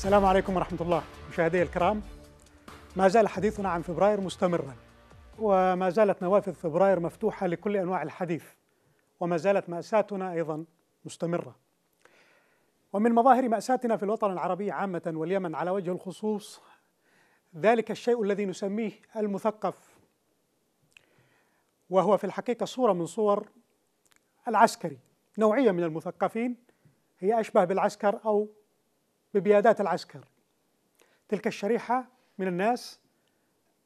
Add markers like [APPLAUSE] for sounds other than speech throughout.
السلام عليكم ورحمة الله مشاهدي الكرام ما زال حديثنا عن فبراير مستمرا وما زالت نوافذ فبراير مفتوحة لكل أنواع الحديث وما زالت مأساتنا أيضا مستمرة ومن مظاهر مأساتنا في الوطن العربي عامة واليمن على وجه الخصوص ذلك الشيء الذي نسميه المثقف وهو في الحقيقة صورة من صور العسكري نوعية من المثقفين هي أشبه بالعسكر أو ببيادات العسكر تلك الشريحة من الناس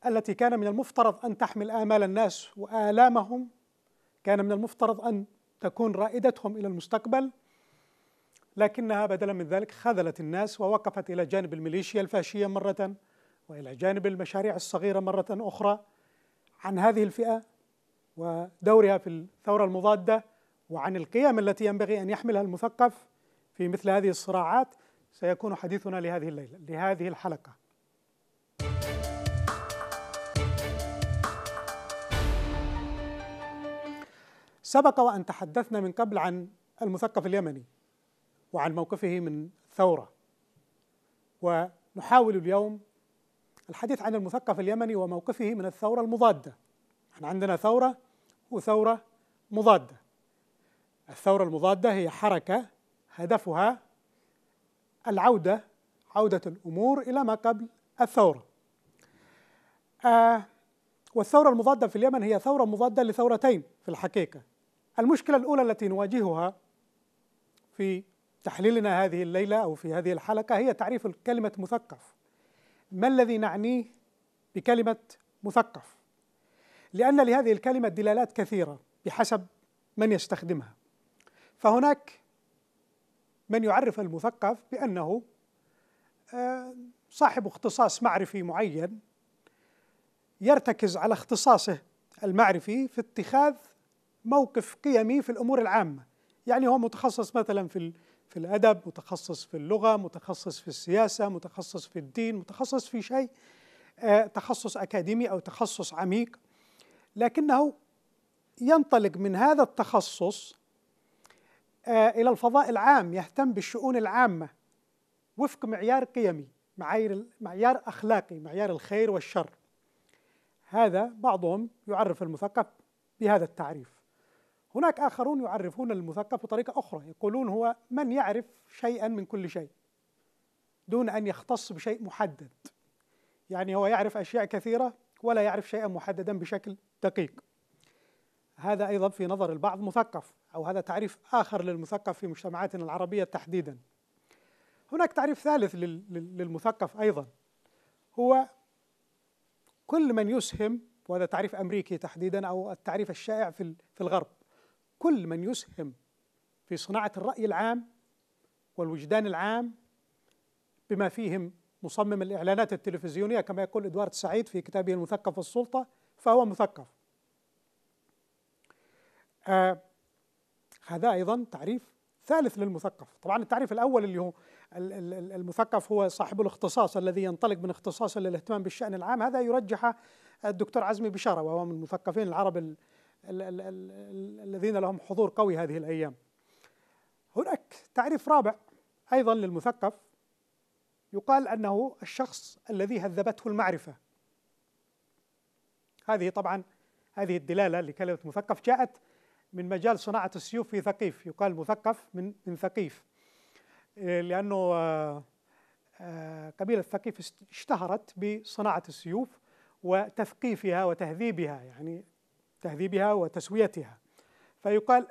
التي كان من المفترض أن تحمل آمال الناس وآلامهم كان من المفترض أن تكون رائدتهم إلى المستقبل لكنها بدلا من ذلك خذلت الناس ووقفت إلى جانب الميليشيا الفاشية مرة وإلى جانب المشاريع الصغيرة مرة أخرى عن هذه الفئة ودورها في الثورة المضادة وعن القيم التي ينبغي أن يحملها المثقف في مثل هذه الصراعات سيكون حديثنا لهذه الليلة لهذه الحلقة سبق وأن تحدثنا من قبل عن المثقف اليمني وعن موقفه من الثورة ونحاول اليوم الحديث عن المثقف اليمني وموقفه من الثورة المضادة احنا عندنا ثورة وثورة مضادة الثورة المضادة هي حركة هدفها العودة عودة الأمور إلى ما قبل الثورة آه والثورة المضادة في اليمن هي ثورة مضادة لثورتين في الحقيقة المشكلة الأولى التي نواجهها في تحليلنا هذه الليلة أو في هذه الحلقة هي تعريف كلمة مثقف ما الذي نعنيه بكلمة مثقف لأن لهذه الكلمة دلالات كثيرة بحسب من يستخدمها فهناك من يعرف المثقف بأنه آه، صاحب اختصاص معرفي معين يرتكز على اختصاصه المعرفي في اتخاذ موقف قيمي في الامور العامه، يعني هو متخصص مثلا في في الادب، متخصص في اللغه، متخصص في السياسه، متخصص في الدين، متخصص في شيء آه، تخصص اكاديمي او تخصص عميق، لكنه ينطلق من هذا التخصص آه، إلى الفضاء العام يهتم بالشؤون العامة وفق معيار قيمي معايير معيار أخلاقي معيار الخير والشر هذا بعضهم يعرف المثقف بهذا التعريف هناك آخرون يعرفون المثقف بطريقة أخرى يقولون هو من يعرف شيئا من كل شيء دون أن يختص بشيء محدد يعني هو يعرف أشياء كثيرة ولا يعرف شيئا محددا بشكل دقيق هذا أيضا في نظر البعض مثقف أو هذا تعريف آخر للمثقف في مجتمعاتنا العربية تحديدا هناك تعريف ثالث للمثقف أيضا هو كل من يسهم وهذا تعريف أمريكي تحديدا أو التعريف الشائع في الغرب كل من يسهم في صناعة الرأي العام والوجدان العام بما فيهم مصمم الإعلانات التلفزيونية كما يقول إدوارد سعيد في كتابه المثقف والسلطة فهو مثقف آه هذا ايضا تعريف ثالث للمثقف طبعا التعريف الاول اللي هو المثقف هو صاحب الاختصاص الذي ينطلق من اختصاص للاهتمام بالشان العام هذا يرجح الدكتور عزمي بشاره وهو من المثقفين العرب الذين لهم حضور قوي هذه الايام هناك تعريف رابع ايضا للمثقف يقال انه الشخص الذي هذبته المعرفه هذه طبعا هذه الدلاله لكلمه مثقف جاءت من مجال صناعة السيوف في ثقيف يقال مثقف من من ثقيف آه، لأنه آه، آه، قبيلة ثقيف اشتهرت بصناعة السيوف وتثقيفها وتهذيبها يعني تهذيبها وتسويتها فيقال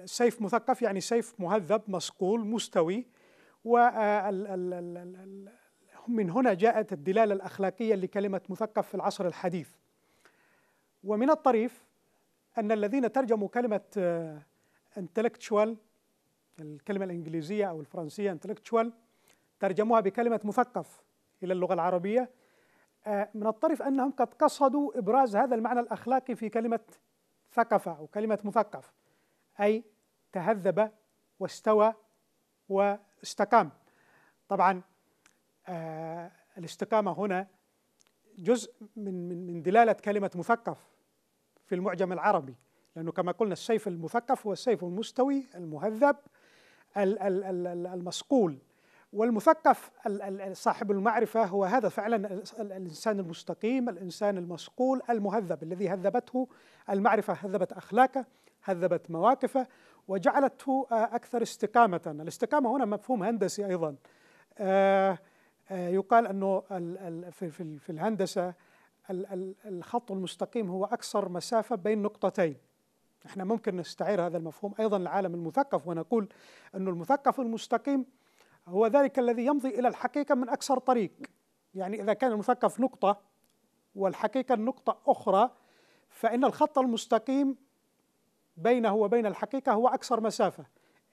السيف مثقف يعني سيف مهذب مسقول مستوي و من هنا جاءت الدلالة الأخلاقية لكلمة مثقف في العصر الحديث ومن الطريف أن الذين ترجموا كلمة آه، intellectual الكلمة الإنجليزية أو الفرنسية intellectual ترجموها بكلمة مثقف إلى اللغة العربية آه، من الطرف أنهم قد قصدوا إبراز هذا المعنى الأخلاقي في كلمة ثقف أو كلمة مثقف أي تهذب واستوى واستقام طبعا آه، الاستقامة هنا جزء من من من دلالة كلمة مثقف في المعجم العربي لأنه كما قلنا السيف المثقف هو السيف المستوي المهذب المصقول والمثقف صاحب المعرفة هو هذا فعلا الإنسان المستقيم الإنسان المصقول المهذب الذي هذبته المعرفة هذبت أخلاقه هذبت مواقفه وجعلته آه، أكثر استقامة الاستقامة هنا مفهوم هندسي أيضا آه، آه، يقال أنه في الهندسة الخط المستقيم هو أكثر مسافة بين نقطتين احنا ممكن نستعير هذا المفهوم أيضا العالم المثقف ونقول أن المثقف المستقيم هو ذلك الذي يمضي إلى الحقيقة من أكثر طريق يعني إذا كان المثقف نقطة والحقيقة نقطة أخرى فإن الخط المستقيم بينه وبين الحقيقة هو أكثر مسافة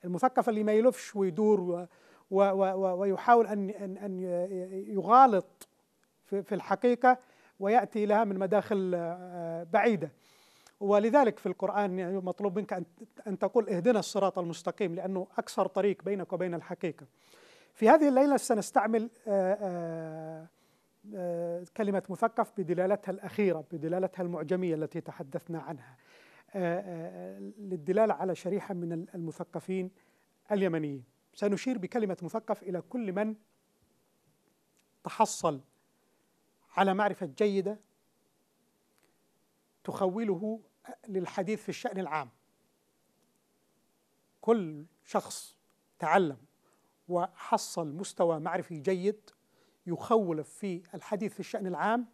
المثقف اللي ما يلفش ويدور و و و ويحاول أن أن يغالط في الحقيقة ويأتي لها من مداخل آه، آه، بعيدة ولذلك في القرآن يعني مطلوب منك أن تقول اهدنا الصراط المستقيم لأنه أكثر طريق بينك وبين الحقيقة في هذه الليلة سنستعمل آه، كلمة مثقف بدلالتها الأخيرة بدلالتها المعجمية التي تحدثنا عنها للدلالة على شريحة من المثقفين اليمنيين سنشير بكلمة مثقف إلى كل من تحصل على معرفة جيدة تخوله للحديث في الشأن العام كل شخص تعلم وحصل مستوى معرفي جيد يخول في الحديث في الشأن العام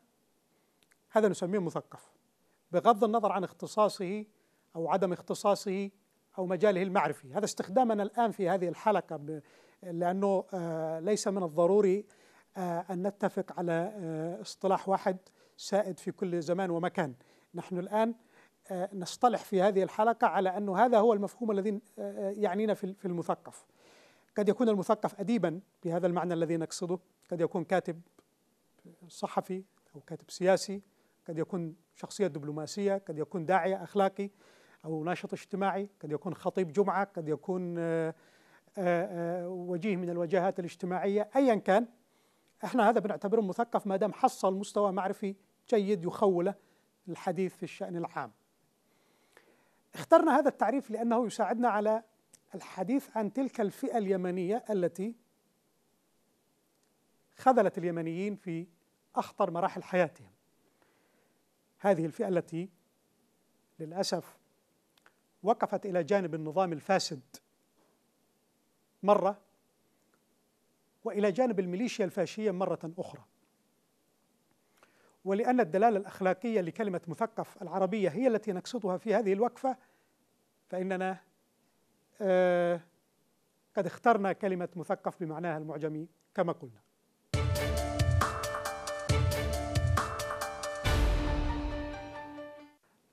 هذا نسميه مثقف بغض النظر عن اختصاصه أو عدم اختصاصه أو مجاله المعرفي هذا استخدامنا الآن في هذه الحلقة لأنه آه، ليس من الضروري آه، أن نتفق على آه، اصطلاح واحد سائد في كل زمان ومكان نحن الآن آه، نصطلح في هذه الحلقة على أن هذا هو المفهوم الذي يعنينا في المثقف قد يكون المثقف أديبا بهذا المعنى الذي نقصده قد يكون كاتب صحفي أو كاتب سياسي قد يكون شخصية دبلوماسية قد يكون داعية أخلاقي أو ناشط اجتماعي قد يكون خطيب جمعة قد يكون وجيه من الوجهات الاجتماعية أيا كان احنا هذا بنعتبره مثقف ما دام حصل مستوى معرفي جيد يخوله الحديث في الشأن العام اخترنا هذا التعريف لأنه يساعدنا على الحديث عن تلك الفئة اليمنية التي خذلت اليمنيين في أخطر مراحل حياتهم هذه الفئة التي للأسف وقفت إلى جانب النظام الفاسد مرة والى جانب الميليشيا الفاشيه مره اخرى. ولان الدلاله الاخلاقيه لكلمه مثقف العربيه هي التي نقصدها في هذه الوقفه فاننا آه قد اخترنا كلمه مثقف بمعناها المعجمي كما قلنا.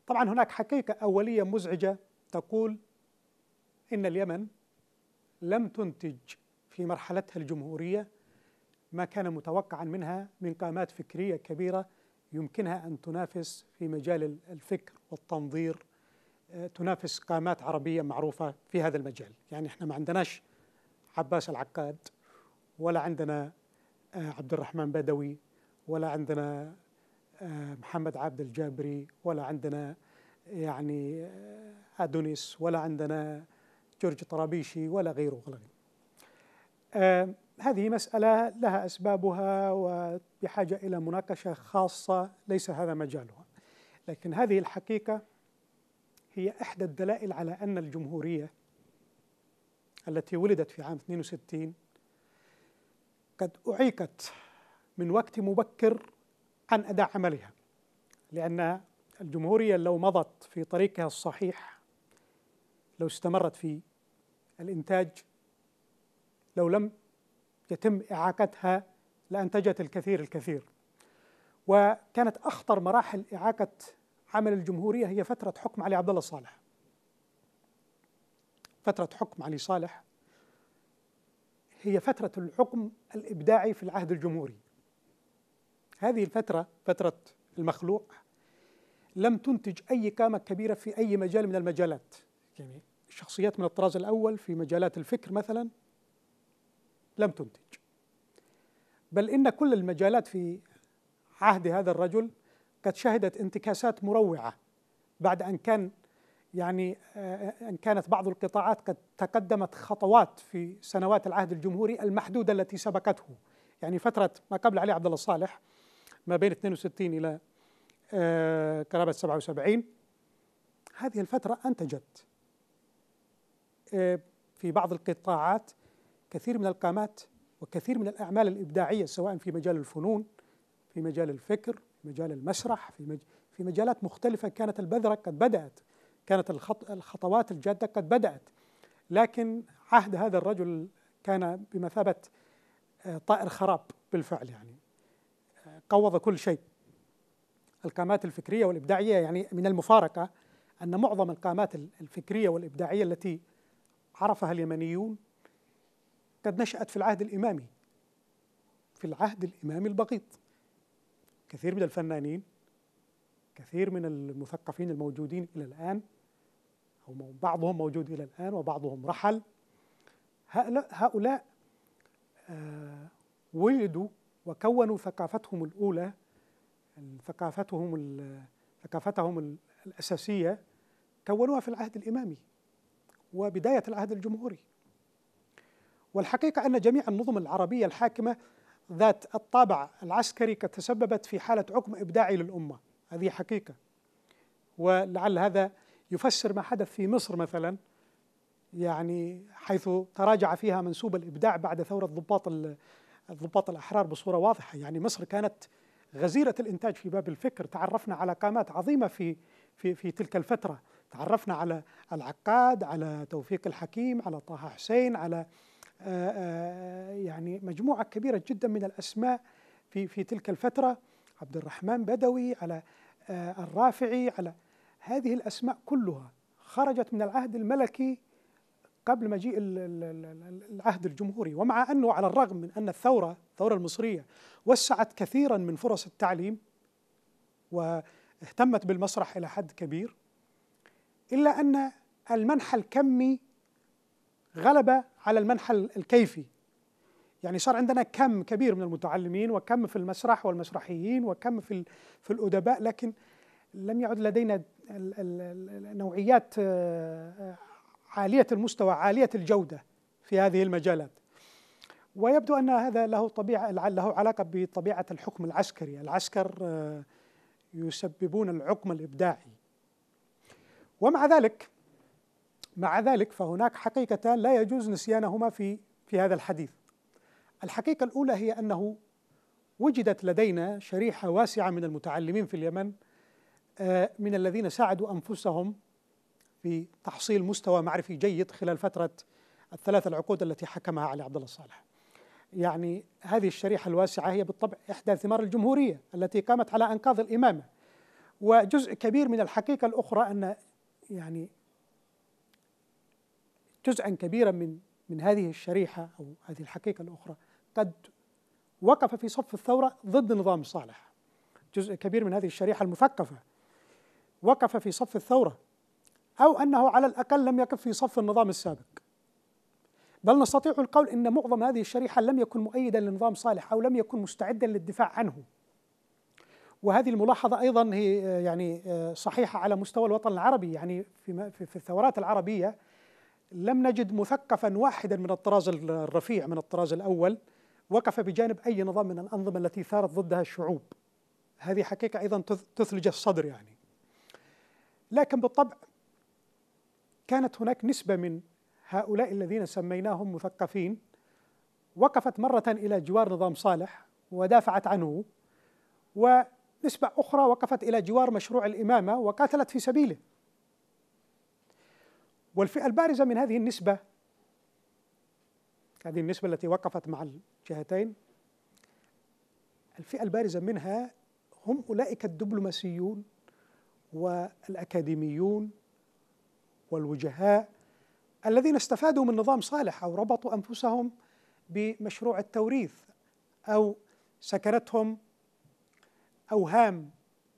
طبعا هناك حقيقه اوليه مزعجه تقول ان اليمن لم تنتج في مرحلتها الجمهورية ما كان متوقعا منها من قامات فكرية كبيرة يمكنها أن تنافس في مجال الفكر والتنظير آه، تنافس قامات عربية معروفة في هذا المجال يعني احنا ما عندناش عباس العقاد ولا عندنا آه، عبد الرحمن بدوي ولا عندنا آه، محمد عبد الجابري ولا عندنا يعني أدونيس ولا عندنا جورج طرابيشي ولا غيره ولا غيره آه، هذه مسألة لها أسبابها وبحاجة إلى مناقشة خاصة ليس هذا مجالها لكن هذه الحقيقة هي إحدى الدلائل على أن الجمهورية التي ولدت في عام 62 قد أعيقت من وقت مبكر عن أداء عملها لأن الجمهورية لو مضت في طريقها الصحيح لو استمرت في الإنتاج لو لم يتم إعاقتها لأنتجت الكثير الكثير وكانت أخطر مراحل إعاقة عمل الجمهورية هي فترة حكم علي عبد الله صالح فترة حكم علي صالح هي فترة الحكم الإبداعي في العهد الجمهوري هذه الفترة فترة المخلوع لم تنتج أي قامة كبيرة في أي مجال من المجالات يعني شخصيات من الطراز الأول في مجالات الفكر مثلا لم تنتج بل إن كل المجالات في عهد هذا الرجل قد شهدت انتكاسات مروعة بعد أن كان يعني آه، أن كانت بعض القطاعات قد تقدمت خطوات في سنوات العهد الجمهوري المحدودة التي سبقته يعني فترة ما قبل علي عبد الله الصالح ما بين 62 إلى آه، قرابة 77 هذه الفترة أنتجت آه، في بعض القطاعات كثير من القامات وكثير من الأعمال الإبداعية سواء في مجال الفنون في مجال الفكر في مجال المسرح في, مج... في مجالات مختلفة كانت البذرة قد بدأت كانت الخط... الخطوات الجادة قد بدأت لكن عهد هذا الرجل كان بمثابة آه، طائر خراب بالفعل يعني آه، قوض كل شيء القامات الفكرية والإبداعية يعني من المفارقة أن معظم القامات الفكرية والإبداعية التي عرفها اليمنيون قد نشأت في العهد الإمامي في العهد الإمامي البغيض كثير من الفنانين كثير من المثقفين الموجودين إلى الآن أو بعضهم موجود إلى الآن وبعضهم رحل هؤلاء آه، ولدوا وكونوا ثقافتهم الأولى ثقافتهم ثقافتهم الأساسية كونوها في العهد الإمامي وبداية العهد الجمهوري والحقيقة أن جميع النظم العربية الحاكمة ذات الطابع العسكري قد تسببت في حالة عقم إبداعي للأمة هذه حقيقة ولعل هذا يفسر ما حدث في مصر مثلا يعني حيث تراجع فيها منسوب الإبداع بعد ثورة ضباط الضباط الأحرار بصورة واضحة يعني مصر كانت غزيرة الإنتاج في باب الفكر تعرفنا على قامات عظيمة في في في تلك الفترة تعرفنا على العقاد على توفيق الحكيم على طه حسين على آه، آه، يعني مجموعة كبيرة جدا من الأسماء في في تلك الفترة عبد الرحمن بدوي على آه، الرافعي على هذه الأسماء كلها خرجت من العهد الملكي قبل مجيء العهد الجمهوري ومع أنه على الرغم من أن الثورة الثورة المصرية وسعت كثيرا من فرص التعليم واهتمت بالمسرح إلى حد كبير إلا أن المنح الكمي غلب على المنحى الكيفي يعني صار عندنا كم كبير من المتعلمين وكم في المسرح والمسرحيين وكم في في الادباء لكن لم يعد لدينا نوعيات آه، آه، عاليه المستوى عاليه الجوده في هذه المجالات ويبدو ان هذا له طبيعه له علاقه بطبيعه الحكم العسكري العسكر آه، يسببون العقم الابداعي ومع ذلك مع ذلك فهناك حقيقتان لا يجوز نسيانهما في في هذا الحديث الحقيقة الأولى هي أنه وجدت لدينا شريحة واسعة من المتعلمين في اليمن آه، من الذين ساعدوا أنفسهم في تحصيل مستوى معرفي جيد خلال فترة الثلاث العقود التي حكمها علي عبد الله صالح يعني هذه الشريحة الواسعة هي بالطبع إحدى ثمار الجمهورية التي قامت على أنقاض الإمامة وجزء كبير من الحقيقة الأخرى أن يعني جزءا كبيرا من من هذه الشريحة أو هذه الحقيقة الأخرى قد وقف في صف الثورة ضد نظام صالح جزء كبير من هذه الشريحة المثقفة وقف في صف الثورة أو أنه على الأقل لم يقف في صف النظام السابق بل نستطيع القول أن معظم هذه الشريحة لم يكن مؤيدا لنظام صالح أو لم يكن مستعدا للدفاع عنه وهذه الملاحظة أيضا هي يعني آه، صحيحة على مستوى الوطن العربي يعني في, في الثورات العربية لم نجد مثقفا واحدا من الطراز الرفيع من الطراز الأول وقف بجانب أي نظام من الأنظمة التي ثارت ضدها الشعوب هذه حقيقة أيضا تثلج الصدر يعني لكن بالطبع كانت هناك نسبة من هؤلاء الذين سميناهم مثقفين وقفت مرة إلى جوار نظام صالح ودافعت عنه ونسبة أخرى وقفت إلى جوار مشروع الإمامة وقاتلت في سبيله والفئة البارزة من هذه النسبة هذه النسبة التي وقفت مع الجهتين الفئة البارزة منها هم أولئك الدبلوماسيون والأكاديميون والوجهاء الذين استفادوا من نظام صالح أو ربطوا أنفسهم بمشروع التوريث أو سكنتهم أوهام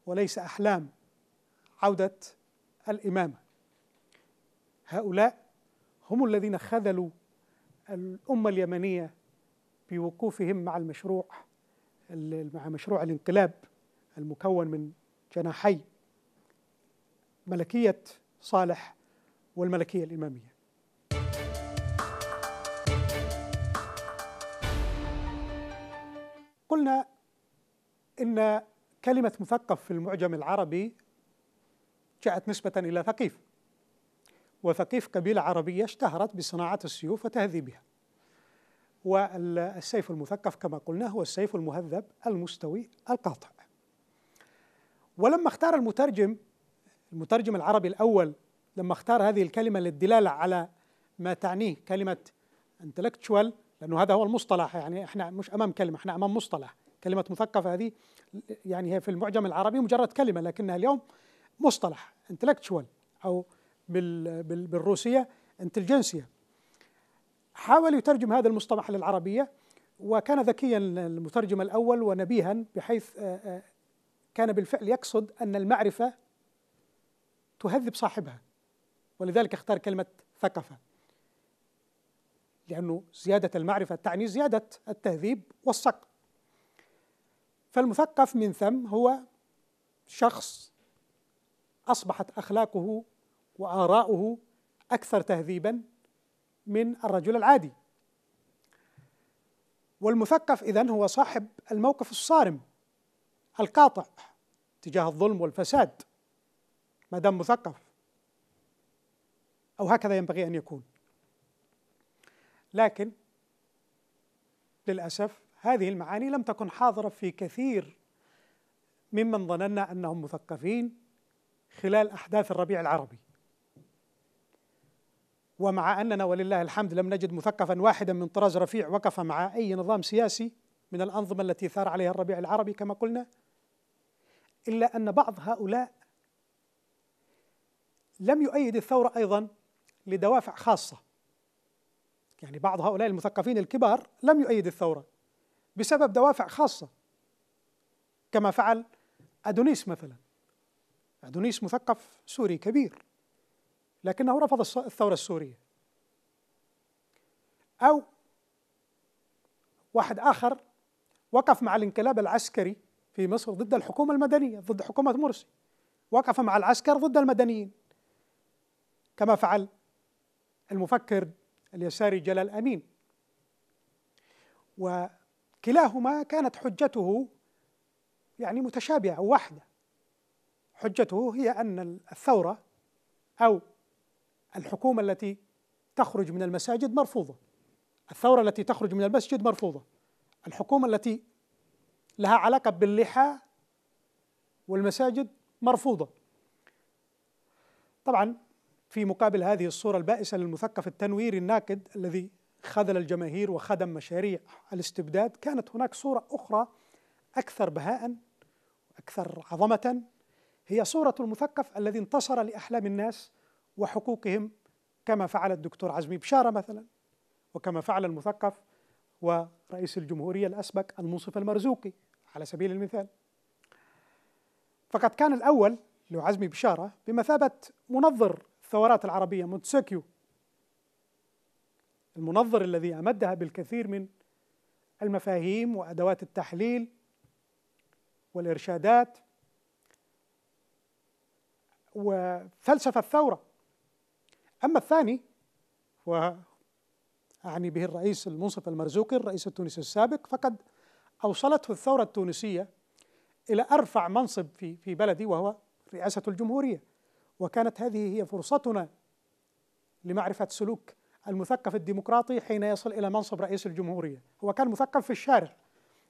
وليس أحلام عودة الإمامة هؤلاء هم الذين خذلوا الأمة اليمنية بوقوفهم مع المشروع مع مشروع الانقلاب المكون من جناحي ملكية صالح والملكية الإمامية قلنا إن كلمة مثقف في المعجم العربي جاءت نسبة إلى ثقيف وثقيف قبيلة عربية اشتهرت بصناعة السيوف وتهذيبها والسيف المثقف كما قلنا هو السيف المهذب المستوي القاطع ولما اختار المترجم المترجم العربي الأول لما اختار هذه الكلمة للدلالة على ما تعنيه كلمة intellectual لأنه هذا هو المصطلح يعني احنا مش أمام كلمة احنا أمام مصطلح كلمة مثقف هذه يعني هي في المعجم العربي مجرد كلمة لكنها اليوم مصطلح intellectual أو بالروسية انتلجنسيا حاول يترجم هذا المصطلح للعربية وكان ذكيا المترجم الأول ونبيها بحيث كان بالفعل يقصد أن المعرفة تهذب صاحبها ولذلك اختار كلمة ثقافة لأنه زيادة المعرفة تعني زيادة التهذيب والصق فالمثقف من ثم هو شخص أصبحت أخلاقه وآراؤه أكثر تهذيبا من الرجل العادي والمثقف إذن هو صاحب الموقف الصارم القاطع تجاه الظلم والفساد ما دام مثقف أو هكذا ينبغي أن يكون لكن للأسف هذه المعاني لم تكن حاضرة في كثير ممن ظننا أنهم مثقفين خلال أحداث الربيع العربي ومع أننا ولله الحمد لم نجد مثقفا واحدا من طراز رفيع وقف مع أي نظام سياسي من الأنظمة التي ثار عليها الربيع العربي كما قلنا إلا أن بعض هؤلاء لم يؤيد الثورة أيضا لدوافع خاصة يعني بعض هؤلاء المثقفين الكبار لم يؤيد الثورة بسبب دوافع خاصة كما فعل أدونيس مثلا أدونيس مثقف سوري كبير لكنه رفض الثورة السورية أو واحد آخر وقف مع الانقلاب العسكري في مصر ضد الحكومة المدنية ضد حكومة مرسي وقف مع العسكر ضد المدنيين كما فعل المفكر اليساري جلال أمين وكلاهما كانت حجته يعني متشابهة واحدة حجته هي أن الثورة أو الحكومة التي تخرج من المساجد مرفوضة الثورة التي تخرج من المسجد مرفوضة الحكومة التي لها علاقة باللحى والمساجد مرفوضة طبعا في مقابل هذه الصورة البائسة للمثقف التنويري الناقد الذي خذل الجماهير وخدم مشاريع الاستبداد كانت هناك صورة أخرى أكثر بهاء أكثر عظمة هي صورة المثقف الذي انتصر لأحلام الناس وحقوقهم كما فعل الدكتور عزمي بشارة مثلا وكما فعل المثقف ورئيس الجمهورية الأسبق المنصف المرزوقي على سبيل المثال فقد كان الأول لعزمي بشارة بمثابة منظر الثورات العربية مونتسكيو المنظر الذي أمدها بالكثير من المفاهيم وأدوات التحليل والإرشادات وفلسفة الثورة أما الثاني وأعني به الرئيس المنصف المرزوقي الرئيس التونسي السابق فقد أوصلته الثورة التونسية إلى أرفع منصب في في بلدي وهو رئاسة الجمهورية وكانت هذه هي فرصتنا لمعرفة سلوك المثقف الديمقراطي حين يصل إلى منصب رئيس الجمهورية هو كان مثقف في الشارع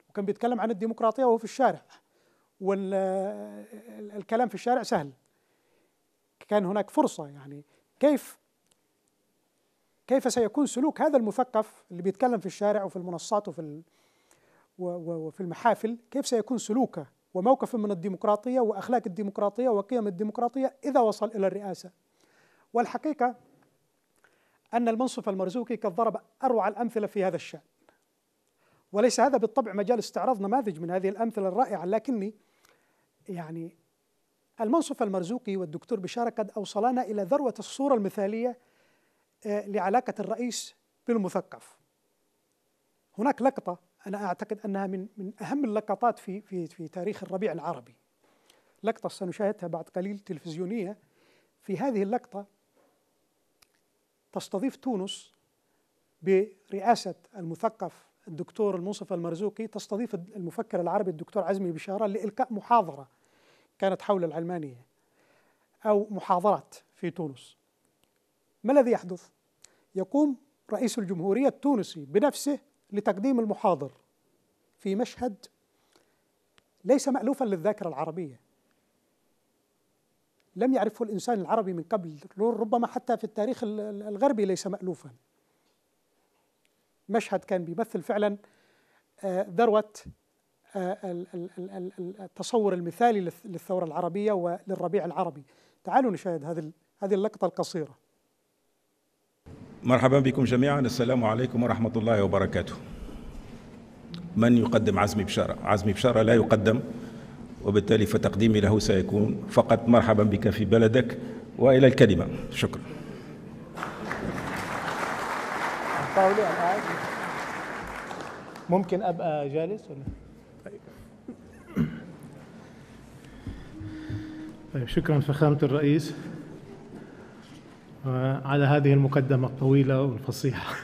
وكان بيتكلم عن الديمقراطية وهو في الشارع والكلام في الشارع سهل كان هناك فرصة يعني كيف كيف سيكون سلوك هذا المثقف اللي بيتكلم في الشارع وفي المنصات وفي وفي المحافل كيف سيكون سلوكه وموقفه من الديمقراطيه واخلاق الديمقراطيه وقيم الديمقراطيه اذا وصل الى الرئاسه والحقيقه ان المنصف المرزوقي قد ضرب اروع الامثله في هذا الشان وليس هذا بالطبع مجال استعراض نماذج من هذه الامثله الرائعه لكني يعني المنصف المرزوقي والدكتور بشارة قد أوصلنا إلى ذروة الصورة المثالية آه، لعلاقة الرئيس بالمثقف هناك لقطة أنا أعتقد أنها من من أهم اللقطات في في في تاريخ الربيع العربي لقطة سنشاهدها بعد قليل تلفزيونية في هذه اللقطة تستضيف تونس برئاسة المثقف الدكتور المنصف المرزوقي تستضيف المفكر العربي الدكتور عزمي بشارة لإلقاء محاضرة كانت حول العلمانية أو محاضرات في تونس ما الذي يحدث؟ يقوم رئيس الجمهورية التونسي بنفسه لتقديم المحاضر في مشهد ليس مألوفا للذاكرة العربية لم يعرفه الإنسان العربي من قبل ربما حتى في التاريخ الغربي ليس مألوفا مشهد كان بيمثل فعلا آه، ذروة التصور المثالي للثورة العربية وللربيع العربي تعالوا نشاهد هذه هذه اللقطة القصيرة مرحبا بكم جميعا السلام عليكم ورحمة الله وبركاته من يقدم عزمي بشارة عزمي بشارة لا يقدم وبالتالي فتقديمي له سيكون فقط مرحبا بك في بلدك وإلى الكلمة شكرا ممكن أبقى جالس ولا؟ طيب شكرا فخامة الرئيس على هذه المقدمة الطويلة والفصيحة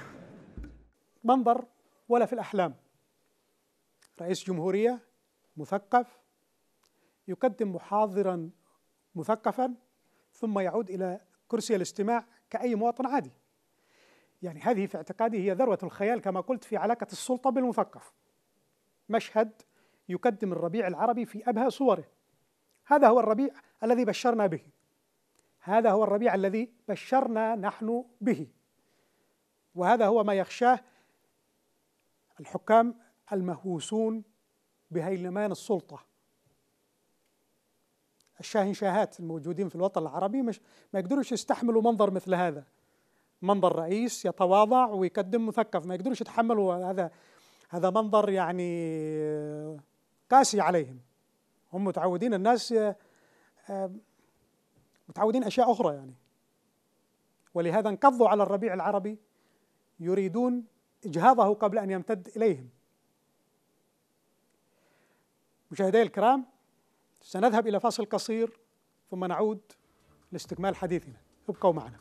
[LAUGHS] منظر ولا في الأحلام رئيس جمهورية مثقف يقدم محاضرا مثقفا ثم يعود إلى كرسي الاستماع كأي مواطن عادي يعني هذه في اعتقادي هي ذروة الخيال كما قلت في علاقة السلطة بالمثقف مشهد يقدم الربيع العربي في أبهى صوره هذا هو الربيع الذي بشرنا به هذا هو الربيع الذي بشرنا نحن به وهذا هو ما يخشاه الحكام المهووسون بهيلمان السلطة الشاهنشاهات الموجودين في الوطن العربي مش ما يقدروش يستحملوا منظر مثل هذا منظر رئيس يتواضع ويقدم مثقف ما يقدروش يتحملوا هذا هذا منظر يعني قاسي عليهم هم متعودين الناس آه، آه، متعودين اشياء اخرى يعني ولهذا انقضوا على الربيع العربي يريدون اجهاضه قبل ان يمتد اليهم مشاهدي الكرام سنذهب الى فاصل قصير ثم نعود لاستكمال حديثنا ابقوا معنا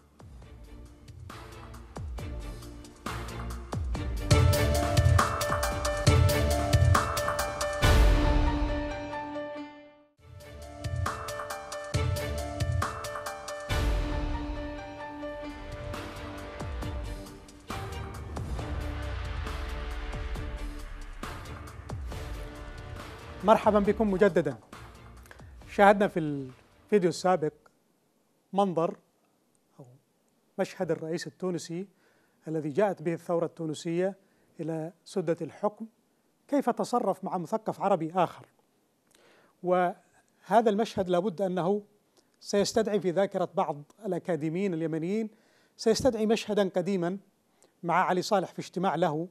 مرحبا بكم مجددا شاهدنا في الفيديو السابق منظر أو مشهد الرئيس التونسي الذي جاءت به الثورة التونسية إلى سدة الحكم كيف تصرف مع مثقف عربي آخر وهذا المشهد لابد أنه سيستدعي في ذاكرة بعض الأكاديميين اليمنيين سيستدعي مشهدا قديما مع علي صالح في اجتماع له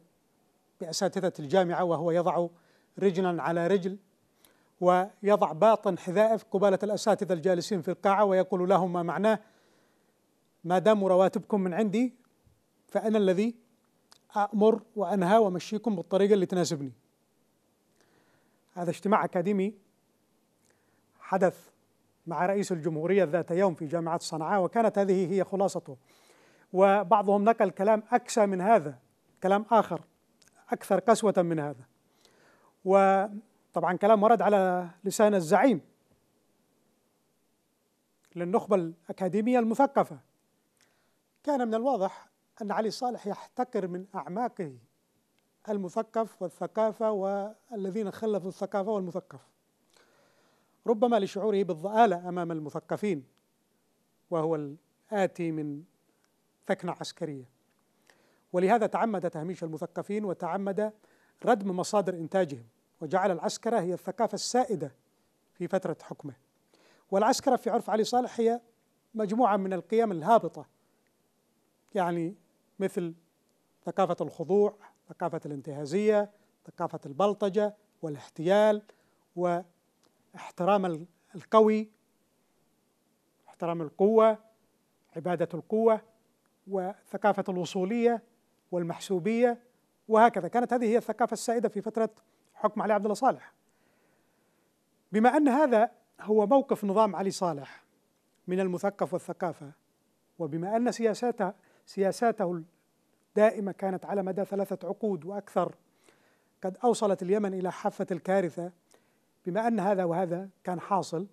بأساتذة الجامعة وهو يضع رجلا على رجل ويضع باطن حذائف قبالة الأساتذة الجالسين في القاعة ويقول لهم ما معناه ما دام رواتبكم من عندي فأنا الذي أأمر وأنهى وأمشيكم بالطريقة اللي تناسبني هذا اجتماع أكاديمي حدث مع رئيس الجمهورية ذات يوم في جامعة صنعاء وكانت هذه هي خلاصته وبعضهم نقل كلام أكسى من هذا كلام آخر أكثر قسوة من هذا و طبعا كلام ورد على لسان الزعيم للنخبة الأكاديمية المثقفة كان من الواضح أن علي صالح يحتقر من أعماقه المثقف والثقافة والذين خلفوا الثقافة والمثقف ربما لشعوره بالضآلة أمام المثقفين وهو الآتي من ثكنة عسكرية ولهذا تعمد تهميش المثقفين وتعمد ردم مصادر إنتاجهم وجعل العسكرة هي الثقافة السائدة في فترة حكمه والعسكرة في عرف علي صالح هي مجموعة من القيم الهابطة يعني مثل ثقافة الخضوع ثقافة الانتهازية ثقافة البلطجة والاحتيال واحترام القوي احترام القوة عبادة القوة وثقافة الوصولية والمحسوبية وهكذا كانت هذه هي الثقافة السائدة في فترة حكم علي عبد الله صالح بما ان هذا هو موقف نظام علي صالح من المثقف والثقافه وبما ان سياساته سياساته الدائمه كانت على مدى ثلاثه عقود واكثر قد اوصلت اليمن الى حافه الكارثه بما ان هذا وهذا كان حاصل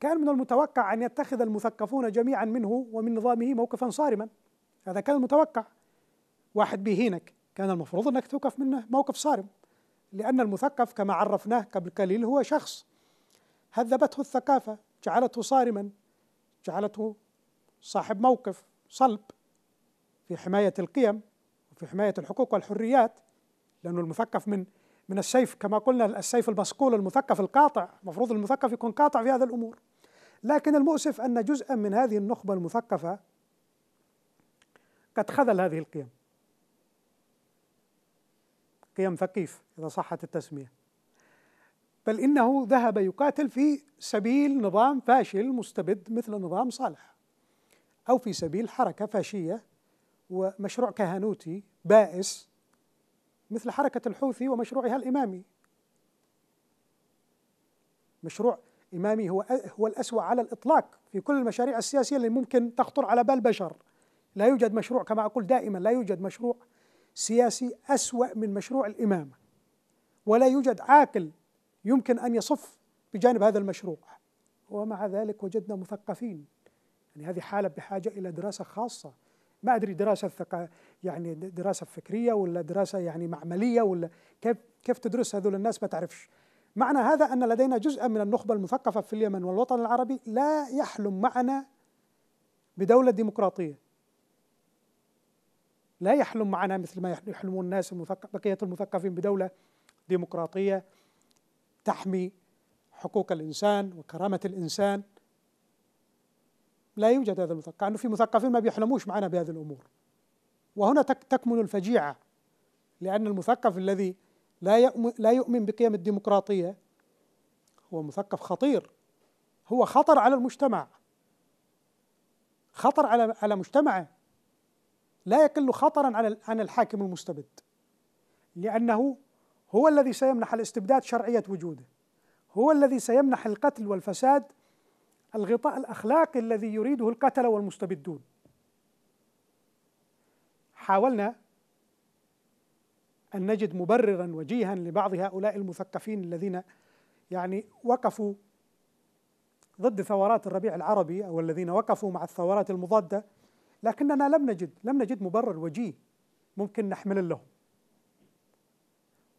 كان من المتوقع ان يتخذ المثقفون جميعا منه ومن نظامه موقفا صارما هذا كان المتوقع واحد بيهينك كان المفروض انك توقف منه موقف صارم لأن المثقف كما عرفناه قبل قليل هو شخص هذبته الثقافة جعلته صارما جعلته صاحب موقف صلب في حماية القيم وفي حماية الحقوق والحريات لأنه المثقف من من السيف كما قلنا السيف المصقول المثقف القاطع المفروض المثقف يكون قاطع في هذا الأمور لكن المؤسف أن جزءا من هذه النخبة المثقفة قد خذل هذه القيم قيم ثقيف إذا صحت التسمية بل إنه ذهب يقاتل في سبيل نظام فاشل مستبد مثل نظام صالح أو في سبيل حركة فاشية ومشروع كهنوتي بائس مثل حركة الحوثي ومشروعها الإمامي مشروع إمامي هو هو الأسوأ على الإطلاق في كل المشاريع السياسية اللي ممكن تخطر على بال بشر لا يوجد مشروع كما أقول دائما لا يوجد مشروع سياسي أسوأ من مشروع الإمامة ولا يوجد عاقل يمكن أن يصف بجانب هذا المشروع ومع ذلك وجدنا مثقفين يعني هذه حالة بحاجة إلى دراسة خاصة ما أدري دراسة ثقا يعني دراسة فكرية ولا دراسة يعني معملية ولا كيف كيف تدرس هذول الناس ما تعرفش معنى هذا أن لدينا جزءا من النخبة المثقفة في اليمن والوطن العربي لا يحلم معنا بدولة ديمقراطية لا يحلم معنا مثل ما يحلم الناس بقية المثقفين بدولة ديمقراطية تحمي حقوق الإنسان وكرامة الإنسان لا يوجد هذا المثقف لأنه في مثقفين ما بيحلموش معنا بهذه الأمور وهنا تكمن الفجيعة لأن المثقف الذي لا لا يؤمن بقيم الديمقراطية هو مثقف خطير هو خطر على المجتمع خطر على على مجتمعه لا يقل خطرا على عن الحاكم المستبد لأنه هو الذي سيمنح الاستبداد شرعية وجوده هو الذي سيمنح القتل والفساد الغطاء الأخلاقي الذي يريده القتلة والمستبدون حاولنا أن نجد مبررا وجيها لبعض هؤلاء المثقفين الذين يعني وقفوا ضد ثورات الربيع العربي أو الذين وقفوا مع الثورات المضادة لكننا لم نجد لم نجد مبرر وجيه ممكن نحمل له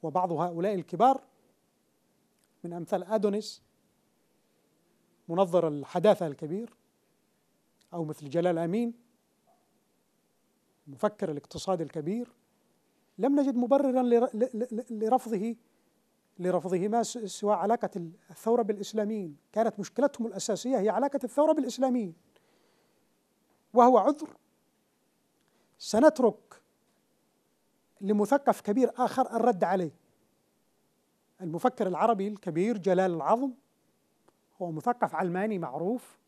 وبعض هؤلاء الكبار من أمثال أدونيس منظر الحداثة الكبير أو مثل جلال أمين المفكر الاقتصادي الكبير لم نجد مبررا لرفضه لرفضهما سوى علاقة الثورة بالإسلاميين كانت مشكلتهم الأساسية هي علاقة الثورة بالإسلاميين وهو عذر سنترك لمثقف كبير آخر الرد عليه المفكر العربي الكبير جلال العظم هو مثقف علماني معروف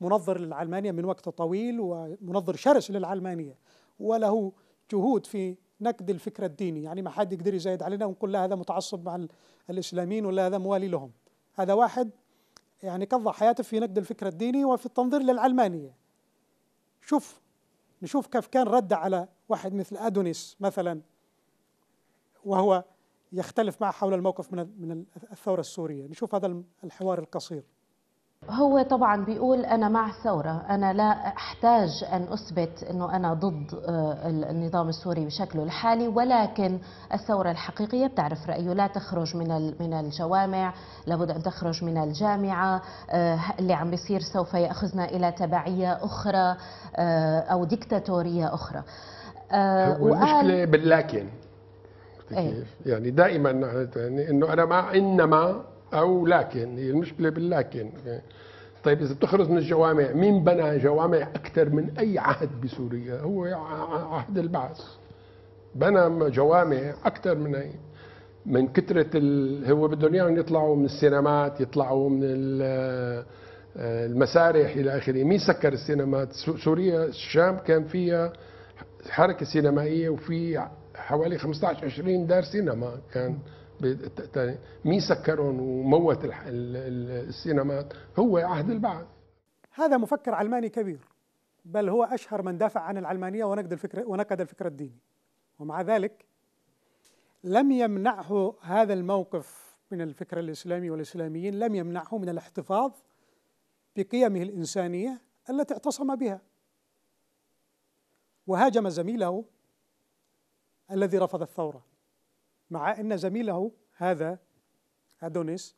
منظر للعلمانية من وقت طويل ومنظر شرس للعلمانية وله جهود في نقد الفكر الديني يعني ما حد يقدر يزايد علينا ونقول لا هذا متعصب مع الإسلاميين ولا هذا موالي لهم هذا واحد يعني قضى حياته في نقد الفكر الديني وفي التنظير للعلمانية شوف نشوف كيف كان رد على واحد مثل أدونيس مثلا وهو يختلف معه حول الموقف من من الثورة السورية نشوف هذا الحوار القصير هو طبعا بيقول أنا مع الثورة أنا لا أحتاج أن أثبت أنه أنا ضد آه، النظام السوري بشكله الحالي ولكن الثورة الحقيقية بتعرف رأيه لا تخرج من من الجوامع لابد أن تخرج من الجامعة آه، اللي عم بيصير سوف يأخذنا إلى تبعية أخرى آه، أو ديكتاتورية أخرى وقال باللكن إيه. يعني دائما يعني انه انا مع انما او لكن هي المشكله باللكن طيب اذا بتخرج من الجوامع مين بنى جوامع اكثر من اي عهد بسوريا هو عهد البعث بنى جوامع اكثر من أي من كثرة ال... هو بدهم اياهم يطلعوا من السينمات يطلعوا من آه، المسارح الى اخره مين سكر السينمات سوريا الشام كان فيها حركة سينمائية وفي حوالي 15 20 دار سينما كان مين سكرهم وموت السينمات هو عهد البعث هذا مفكر علماني كبير بل هو أشهر من دافع عن العلمانية ونقد الفكر ونقد الفكر الديني ومع ذلك لم يمنعه هذا الموقف من الفكر الإسلامي والإسلاميين لم يمنعه من الاحتفاظ بقيمه الإنسانية التي اعتصم بها وهاجم زميله الذي رفض الثورة مع أن زميله هذا أدونيس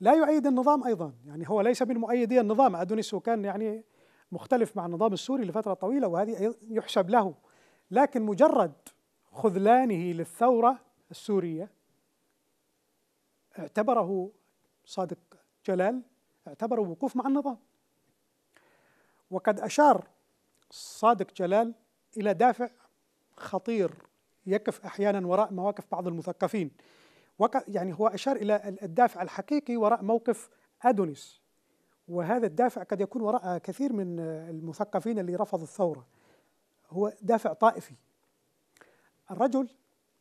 لا يؤيد النظام أيضا يعني هو ليس من مؤيدي النظام أدونيس كان يعني مختلف مع النظام السوري لفترة طويلة وهذه يحسب له لكن مجرد خذلانه للثورة السورية اعتبره صادق جلال اعتبره وقوف مع النظام وقد أشار صادق جلال إلى دافع خطير يقف أحيانا وراء مواقف بعض المثقفين يعني هو أشار إلى الدافع الحقيقي وراء موقف أدونيس وهذا الدافع قد يكون وراء كثير من المثقفين اللي رفضوا الثورة هو دافع طائفي الرجل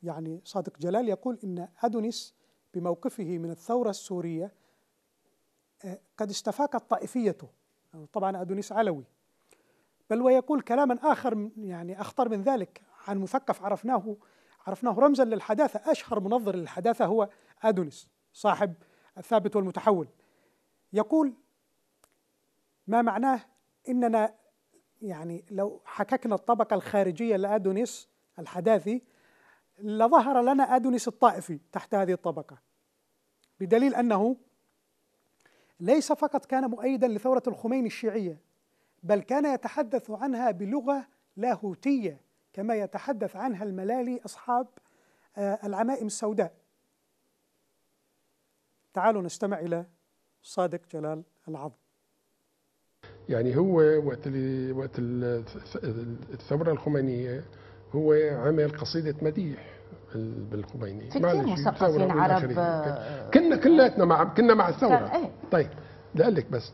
يعني صادق جلال يقول إن أدونيس بموقفه من الثورة السورية آه، قد استفاقت طائفيته طبعا أدونيس علوي بل ويقول كلاما آخر يعني أخطر من ذلك عن مثقف عرفناه عرفناه رمزا للحداثة أشهر منظر للحداثة هو أدونيس صاحب الثابت والمتحول يقول ما معناه إننا يعني لو حككنا الطبقة الخارجية لأدونيس الحداثي لظهر لنا أدونيس الطائفي تحت هذه الطبقة بدليل أنه ليس فقط كان مؤيدا لثورة الخميني الشيعية بل كان يتحدث عنها بلغة لاهوتية كما يتحدث عنها الملالي أصحاب العمائم السوداء تعالوا نستمع إلى صادق جلال العظم يعني هو وقت وقت الثوره الخمينيه هو عمل قصيده مديح بالخميني في كثير مثقفين عرب كنا كلاتنا مع كنا مع الثوره طيب لك بس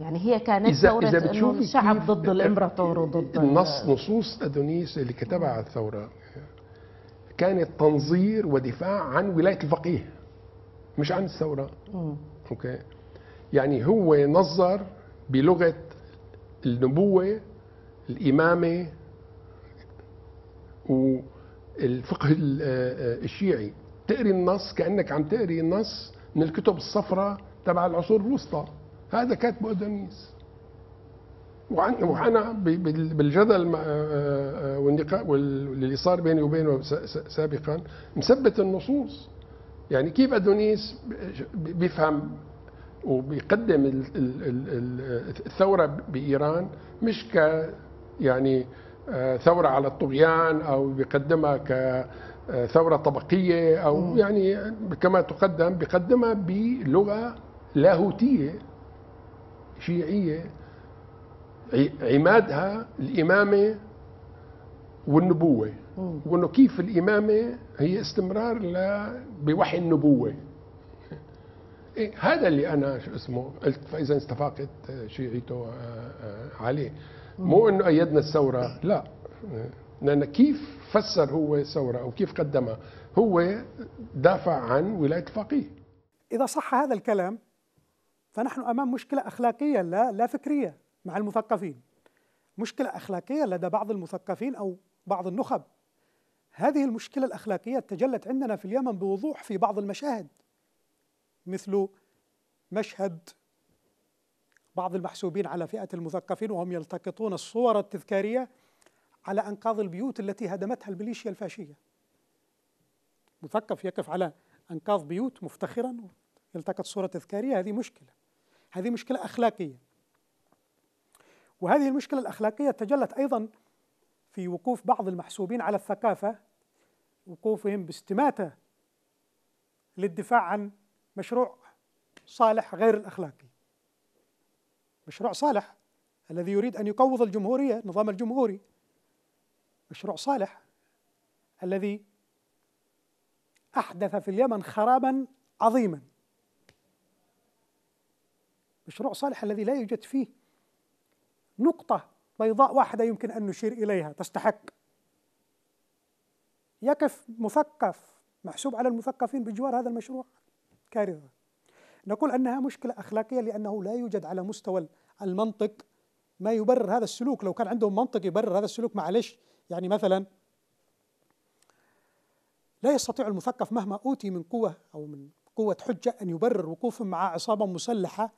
يعني هي كانت إذا ثورة إذا بتشوفي الشعب ضد الإمبراطور وضد النص نصوص أدونيس اللي كتبها على الثورة كانت تنظير ودفاع عن ولاية الفقيه مش عن الثورة مم. أوكي يعني هو نظر بلغة النبوة الإمامة والفقه آه، آه، الشيعي تقري النص كأنك عم تقري النص من الكتب الصفراء تبع العصور الوسطى هذا كاتب ادونيس وانا بالجدل آه، آه، واللي صار بيني وبينه سابقا مثبت النصوص يعني كيف ادونيس بيفهم وبيقدم الثوره بايران مش ك يعني آه، ثوره على الطغيان او بيقدمها ك ثورة طبقيه او يعني كما تقدم بيقدمها بلغه لاهوتيه شيعية عمادها الإمامة والنبوة وأنه كيف الإمامة هي استمرار ل بوحي النبوة [LAUGHS] إيه هذا اللي أنا شو اسمه قلت فإذا استفاقت شيعيته آه، آه، عليه مو أنه أيدنا الثورة لا لأن كيف فسر هو الثورة أو كيف قدمها هو دافع عن ولاية الفقيه إذا صح هذا الكلام فنحن امام مشكله اخلاقيه لا لا فكريه مع المثقفين مشكله اخلاقيه لدى بعض المثقفين او بعض النخب هذه المشكله الاخلاقيه تجلت عندنا في اليمن بوضوح في بعض المشاهد مثل مشهد بعض المحسوبين على فئه المثقفين وهم يلتقطون الصور التذكاريه على انقاض البيوت التي هدمتها الميليشيا الفاشيه مثقف يقف على انقاض بيوت مفتخرا يلتقط صوره تذكاريه هذه مشكله هذه مشكلة أخلاقية وهذه المشكلة الأخلاقية تجلت أيضا في وقوف بعض المحسوبين على الثقافة وقوفهم باستماتة للدفاع عن مشروع صالح غير الأخلاقي مشروع صالح الذي يريد أن يقوض الجمهورية النظام الجمهوري مشروع صالح الذي أحدث في اليمن خرابا عظيما مشروع صالح الذي لا يوجد فيه نقطة بيضاء واحدة يمكن أن نشير إليها تستحق يقف مثقف محسوب على المثقفين بجوار هذا المشروع كارثة نقول أنها مشكلة أخلاقية لأنه لا يوجد على مستوى المنطق ما يبرر هذا السلوك لو كان عندهم منطق يبرر هذا السلوك معلش يعني مثلا لا يستطيع المثقف مهما أوتي من قوة أو من قوة حجة أن يبرر وقوفهم مع عصابة مسلحة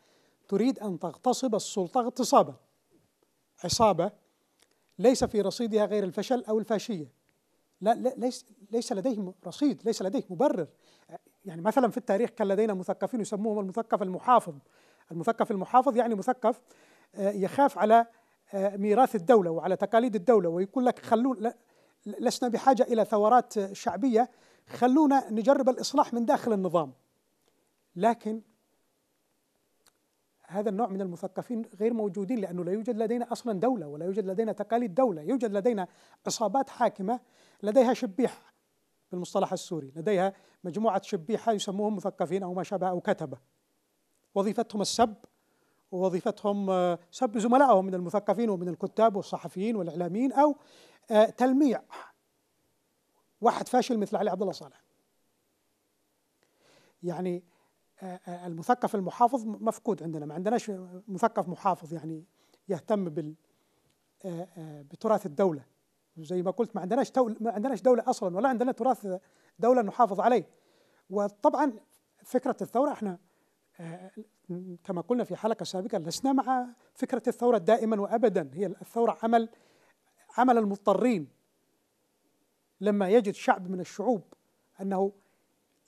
تريد أن تغتصب السلطة اغتصابا عصابة ليس في رصيدها غير الفشل أو الفاشية لا, ليس, ليس لديه رصيد ليس لديه مبرر يعني مثلا في التاريخ كان لدينا مثقفين يسموهم المثقف المحافظ المثقف المحافظ يعني مثقف آه، يخاف على آه، ميراث الدولة وعلى تقاليد الدولة ويقول لك خلونا لسنا بحاجة إلى ثورات شعبية خلونا نجرب الإصلاح من داخل النظام لكن هذا النوع من المثقفين غير موجودين لأنه لا يوجد لدينا أصلا دولة ولا يوجد لدينا تقاليد دولة يوجد لدينا عصابات حاكمة لديها شبيحة بالمصطلح السوري لديها مجموعة شبيحة يسموهم مثقفين أو ما شابه أو كتبة وظيفتهم السب ووظيفتهم آه، سب زملائهم من المثقفين ومن الكتاب والصحفيين والإعلاميين أو آه، تلميع واحد فاشل مثل علي عبد الله صالح يعني المثقف المحافظ مفقود عندنا ما عندناش مثقف محافظ يعني يهتم بال آه، آه، بتراث الدوله زي ما قلت ما عندناش ما عندناش دوله اصلا ولا عندنا تراث دوله نحافظ عليه وطبعا فكره الثوره احنا آه، كما قلنا في حلقه سابقه لسنا مع فكره الثوره دائما وابدا هي الثوره عمل عمل المضطرين لما يجد شعب من الشعوب انه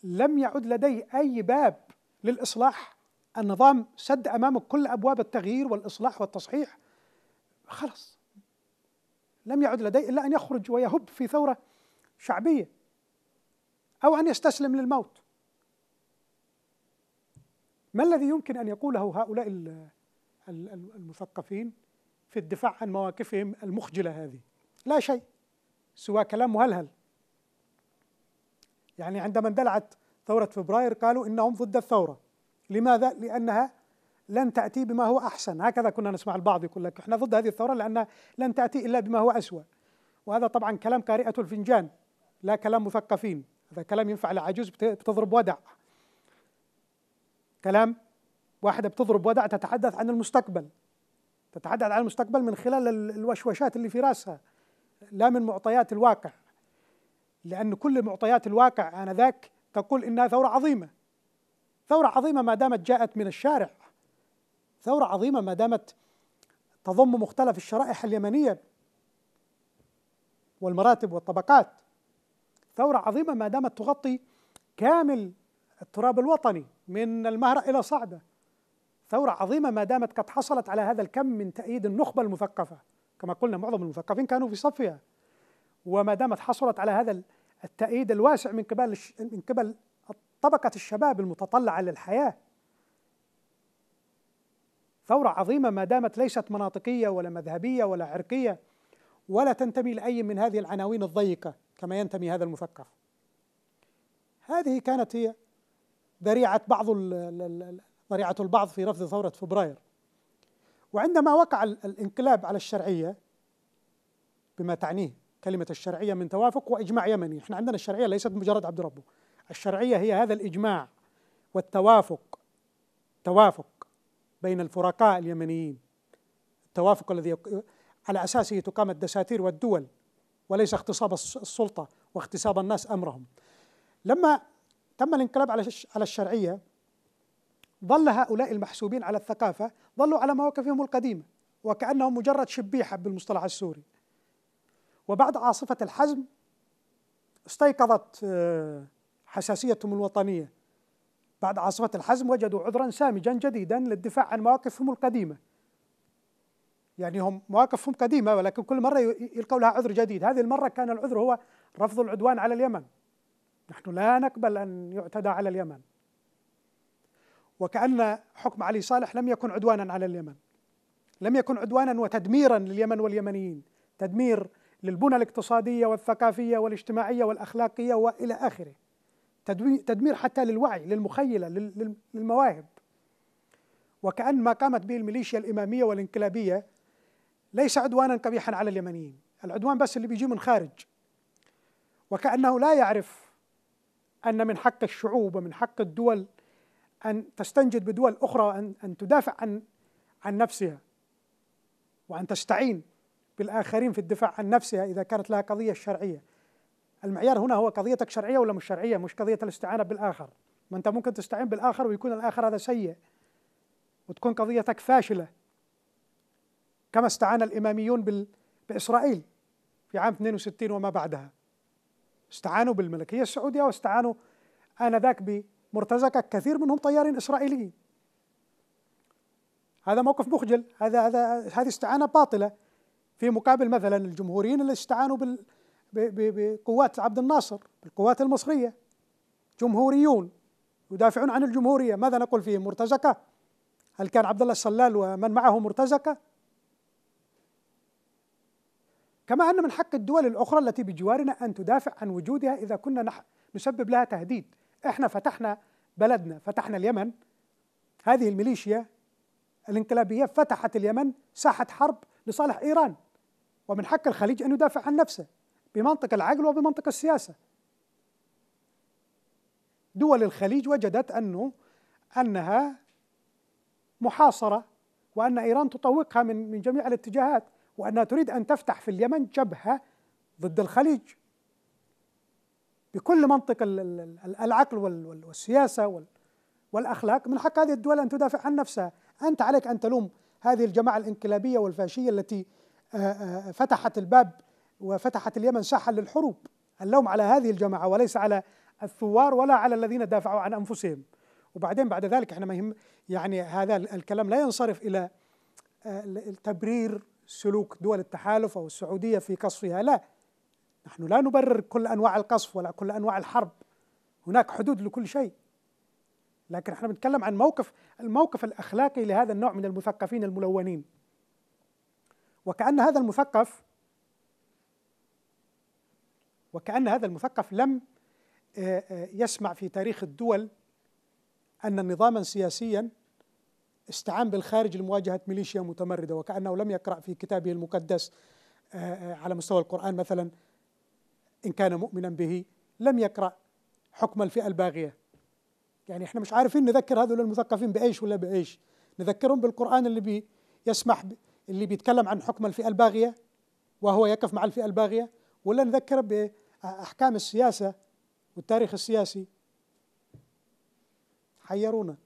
لم يعد لديه اي باب للإصلاح النظام سد أمامك كل أبواب التغيير والإصلاح والتصحيح خلص لم يعد لديه إلا أن يخرج ويهب في ثورة شعبية أو أن يستسلم للموت ما الذي يمكن أن يقوله هؤلاء المثقفين في الدفاع عن مواقفهم المخجلة هذه لا شيء سوى كلام مهلهل يعني عندما اندلعت ثورة فبراير قالوا إنهم ضد الثورة لماذا؟ لأنها لن تأتي بما هو أحسن هكذا كنا نسمع البعض يقول لك إحنا ضد هذه الثورة لأنها لن تأتي إلا بما هو أسوأ وهذا طبعا كلام قارئة الفنجان لا كلام مثقفين هذا كلام ينفع لعجوز بتضرب ودع كلام واحدة بتضرب ودع تتحدث عن المستقبل تتحدث عن المستقبل من خلال الوشوشات اللي في راسها لا من معطيات الواقع لأن كل معطيات الواقع آنذاك تقول انها ثوره عظيمه ثوره عظيمه ما دامت جاءت من الشارع ثوره عظيمه ما دامت تضم مختلف الشرائح اليمنيه والمراتب والطبقات ثوره عظيمه ما دامت تغطي كامل التراب الوطني من المهره الى صعده ثوره عظيمه ما دامت قد حصلت على هذا الكم من تاييد النخبه المثقفه كما قلنا معظم المثقفين كانوا في صفها وما دامت حصلت على هذا التأييد الواسع من قبل من قبل طبقة الشباب المتطلعة للحياة ثورة عظيمة ما دامت ليست مناطقية ولا مذهبية ولا عرقية ولا تنتمي لأي من هذه العناوين الضيقة كما ينتمي هذا المثقف هذه كانت هي ذريعة بعض ذريعة البعض في رفض ثورة فبراير وعندما وقع الانقلاب على الشرعية بما تعنيه كلمة الشرعية من توافق وإجماع يمني احنا عندنا الشرعية ليست مجرد عبد ربه الشرعية هي هذا الإجماع والتوافق توافق بين الفرقاء اليمنيين التوافق الذي على أساسه تقام الدساتير والدول وليس اغتصاب السلطة واغتصاب الناس أمرهم لما تم الانقلاب على على الشرعية ظل هؤلاء المحسوبين على الثقافة ظلوا على مواقفهم القديمة وكأنهم مجرد شبيحة بالمصطلح السوري وبعد عاصفة الحزم استيقظت آه، حساسيتهم الوطنية بعد عاصفة الحزم وجدوا عذرا سامجا جديدا للدفاع عن مواقفهم القديمة يعني هم مواقفهم قديمة ولكن كل مرة يلقوا لها عذر جديد هذه المرة كان العذر هو رفض العدوان على اليمن نحن لا نقبل أن يعتدى على اليمن وكأن حكم علي صالح لم يكن عدوانا على اليمن لم يكن عدوانا وتدميرا لليمن واليمنيين تدمير للبنى الاقتصادية والثقافية والاجتماعية والأخلاقية وإلى آخره تدمير حتى للوعي للمخيلة للمواهب وكأن ما قامت به الميليشيا الإمامية والإنقلابية ليس عدوانا قبيحا على اليمنيين العدوان بس اللي بيجي من خارج وكأنه لا يعرف أن من حق الشعوب ومن حق الدول أن تستنجد بدول أخرى وأن أن تدافع عن عن نفسها وأن تستعين بالآخرين في الدفاع عن نفسها إذا كانت لها قضية شرعية المعيار هنا هو قضيتك شرعية ولا مش شرعية مش قضية الاستعانة بالآخر ما أنت ممكن تستعين بالآخر ويكون الآخر هذا سيء وتكون قضيتك فاشلة كما استعان الإماميون بال... بإسرائيل في عام 62 وما بعدها استعانوا بالملكية السعودية واستعانوا آنذاك بمرتزقة كثير منهم طيارين إسرائيليين هذا موقف مخجل هذا هذا هذه استعانة باطلة في مقابل مثلا الجمهوريين اللي استعانوا بال بقوات عبد الناصر بالقوات المصرية جمهوريون يدافعون عن الجمهورية ماذا نقول فيهم مرتزقة هل كان عبد الله السلال ومن معه مرتزقة كما أن من حق الدول الأخرى التي بجوارنا أن تدافع عن وجودها إذا كنا نسبب لها تهديد إحنا فتحنا بلدنا فتحنا اليمن هذه الميليشيا الانقلابية فتحت اليمن ساحة حرب لصالح إيران ومن حق الخليج أن يدافع عن نفسه بمنطق العقل وبمنطق السياسة دول الخليج وجدت أنه أنها محاصرة وأن إيران تطوقها من من جميع الاتجاهات وأنها تريد أن تفتح في اليمن جبهة ضد الخليج بكل منطق العقل والسياسة والأخلاق من حق هذه الدول أن تدافع عن نفسها أنت عليك أن تلوم هذه الجماعة الانقلابية والفاشية التي فتحت الباب وفتحت اليمن ساحة للحروب اللوم على هذه الجماعة وليس على الثوار ولا على الذين دافعوا عن أنفسهم وبعدين بعد ذلك احنا ما يهم يعني هذا الكلام لا ينصرف إلى آه، تبرير سلوك دول التحالف أو السعودية في قصفها لا نحن لا نبرر كل أنواع القصف ولا كل أنواع الحرب هناك حدود لكل شيء لكن احنا بنتكلم عن موقف الموقف الأخلاقي لهذا النوع من المثقفين الملونين وكأن هذا المثقف وكأن هذا المثقف لم آه، آه، يسمع في تاريخ الدول أن نظاما سياسيا استعان بالخارج لمواجهة ميليشيا متمردة وكأنه لم يقرأ في كتابه المقدس آه، على مستوى القرآن مثلا إن كان مؤمنا به لم يقرأ حكم الفئة الباغية يعني احنا مش عارفين نذكر هذول المثقفين بأيش ولا بأيش نذكرهم بالقرآن اللي بيسمح بي اللي بيتكلم عن حكم الفئه الباغيه وهو يقف مع الفئه الباغيه ولا نذكر باحكام السياسه والتاريخ السياسي حيرونا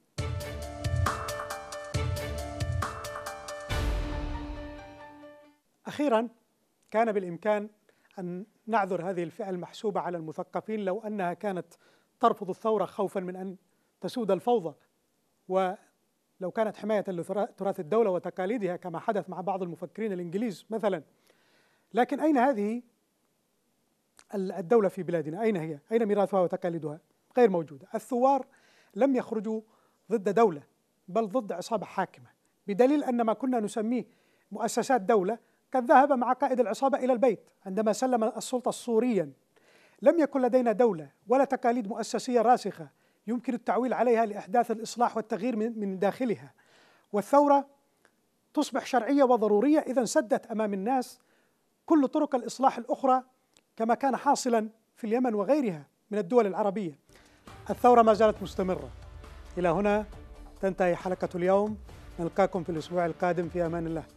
اخيرا كان بالامكان ان نعذر هذه الفئه المحسوبه على المثقفين لو انها كانت ترفض الثوره خوفا من ان تسود الفوضى و لو كانت حماية لتراث الدولة وتقاليدها كما حدث مع بعض المفكرين الإنجليز مثلا لكن أين هذه الدولة في بلادنا أين هي أين ميراثها وتقاليدها غير موجودة الثوار لم يخرجوا ضد دولة بل ضد عصابة حاكمة بدليل أن ما كنا نسميه مؤسسات دولة قد ذهب مع قائد العصابة إلى البيت عندما سلم السلطة صوريا لم يكن لدينا دولة ولا تقاليد مؤسسية راسخة يمكن التعويل عليها لإحداث الإصلاح والتغيير من داخلها والثورة تصبح شرعية وضرورية إذا سدت أمام الناس كل طرق الإصلاح الأخرى كما كان حاصلا في اليمن وغيرها من الدول العربية الثورة ما زالت مستمرة إلى هنا تنتهي حلقة اليوم نلقاكم في الأسبوع القادم في أمان الله